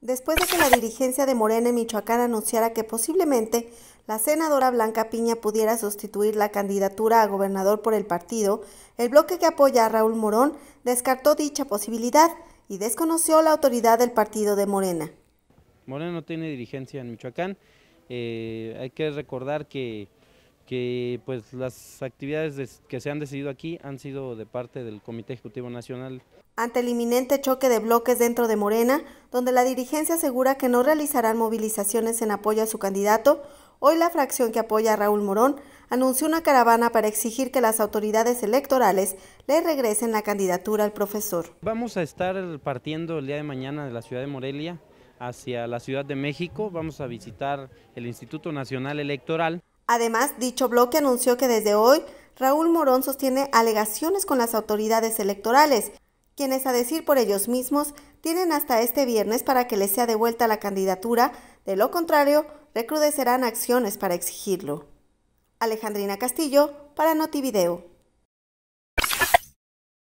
Después de que la dirigencia de Morena en Michoacán anunciara que posiblemente la senadora Blanca Piña pudiera sustituir la candidatura a gobernador por el partido, el bloque que apoya a Raúl Morón descartó dicha posibilidad y desconoció la autoridad del partido de Morena. Morena no tiene dirigencia en Michoacán. Eh, hay que recordar que, pues, las actividades que se han decidido aquí han sido de parte del Comité Ejecutivo Nacional. Ante el inminente choque de bloques dentro de Morena, donde la dirigencia asegura que no realizarán movilizaciones en apoyo a su candidato, hoy la fracción que apoya a Raúl Morón anunció una caravana para exigir que las autoridades electorales le regresen la candidatura al profesor. Vamos a estar partiendo el día de mañana de la ciudad de Morelia hacia la Ciudad de México, vamos a visitar el Instituto Nacional Electoral. Además, dicho bloque anunció que desde hoy Raúl Morón sostiene alegaciones con las autoridades electorales, quienes a decir por ellos mismos tienen hasta este viernes para que les sea devuelta la candidatura, de lo contrario, recrudecerán acciones para exigirlo. Alejandrina Castillo, para Notivideo.